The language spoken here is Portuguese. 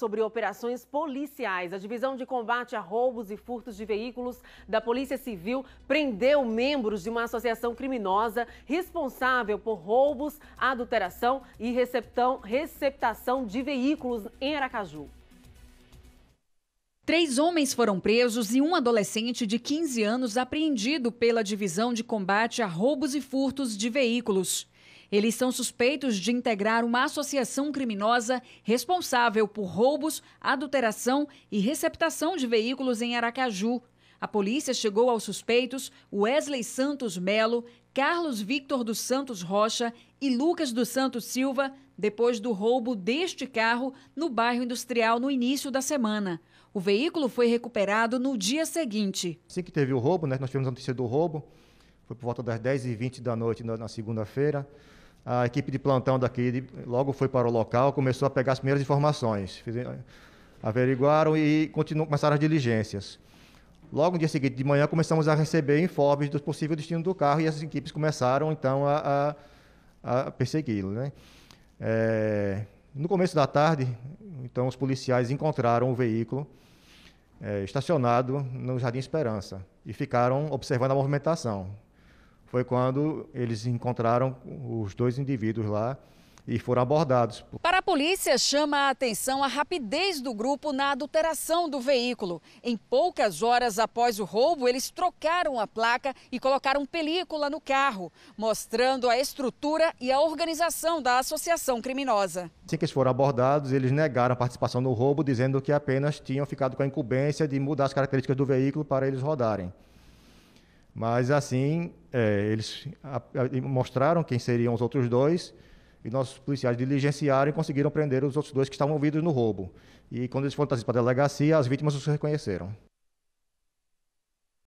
sobre operações policiais. A Divisão de Combate a Roubos e Furtos de Veículos da Polícia Civil prendeu membros de uma associação criminosa responsável por roubos, adulteração e receptação de veículos em Aracaju. Três homens foram presos e um adolescente de 15 anos apreendido pela Divisão de Combate a Roubos e Furtos de Veículos. Eles são suspeitos de integrar uma associação criminosa responsável por roubos, adulteração e receptação de veículos em Aracaju. A polícia chegou aos suspeitos Wesley Santos Melo, Carlos Victor dos Santos Rocha e Lucas dos Santos Silva depois do roubo deste carro no bairro industrial no início da semana. O veículo foi recuperado no dia seguinte. Assim que teve o roubo, né, nós tivemos a notícia do roubo, foi por volta das 10h20 da noite na, na segunda-feira. A equipe de plantão daqui de, logo foi para o local, começou a pegar as primeiras informações, fiz, eh, averiguaram e continuam, começaram as diligências. Logo no dia seguinte de manhã começamos a receber informes do possível destino do carro e as equipes começaram então a, a, a persegui-lo. Né? É, no começo da tarde, então os policiais encontraram o veículo é, estacionado no Jardim Esperança e ficaram observando a movimentação foi quando eles encontraram os dois indivíduos lá e foram abordados. Para a polícia, chama a atenção a rapidez do grupo na adulteração do veículo. Em poucas horas após o roubo, eles trocaram a placa e colocaram película no carro, mostrando a estrutura e a organização da associação criminosa. Assim que eles foram abordados, eles negaram a participação no roubo, dizendo que apenas tinham ficado com a incumbência de mudar as características do veículo para eles rodarem. Mas assim, é, eles a, a, mostraram quem seriam os outros dois e nossos policiais diligenciaram e conseguiram prender os outros dois que estavam ouvidos no roubo. E quando eles foram trazidos para a delegacia, as vítimas os reconheceram.